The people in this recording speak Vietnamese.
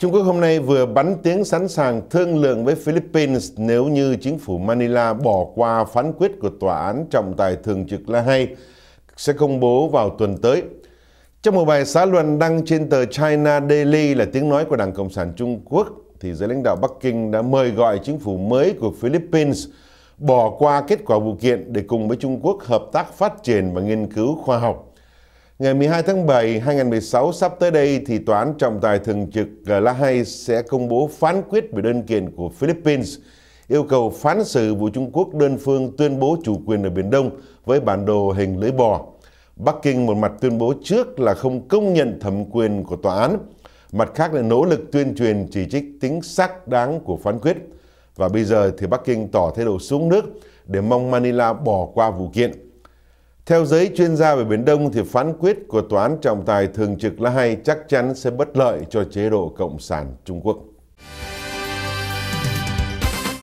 Trung Quốc hôm nay vừa bắn tiếng sẵn sàng thương lượng với Philippines nếu như chính phủ Manila bỏ qua phán quyết của tòa án trọng tài thường trực La Hay sẽ công bố vào tuần tới. Trong một bài xã luận đăng trên tờ China Daily là tiếng nói của Đảng Cộng sản Trung Quốc, thì giới lãnh đạo Bắc Kinh đã mời gọi chính phủ mới của Philippines bỏ qua kết quả vụ kiện để cùng với Trung Quốc hợp tác phát triển và nghiên cứu khoa học. Ngày 12 tháng 7, 2016 sắp tới đây thì Tòa án trọng tài thường trực ờ, La Hay sẽ công bố phán quyết về đơn kiện của Philippines yêu cầu phán xử vụ Trung Quốc đơn phương tuyên bố chủ quyền ở Biển Đông với bản đồ hình lưỡi bò. Bắc Kinh một mặt tuyên bố trước là không công nhận thẩm quyền của tòa án, mặt khác là nỗ lực tuyên truyền chỉ trích tính xác đáng của phán quyết. Và bây giờ thì Bắc Kinh tỏ thái độ xuống nước để mong Manila bỏ qua vụ kiện. Theo giới chuyên gia về Biển Đông thì phán quyết của Tòa án trọng tài thường trực La Hay chắc chắn sẽ bất lợi cho chế độ Cộng sản Trung Quốc.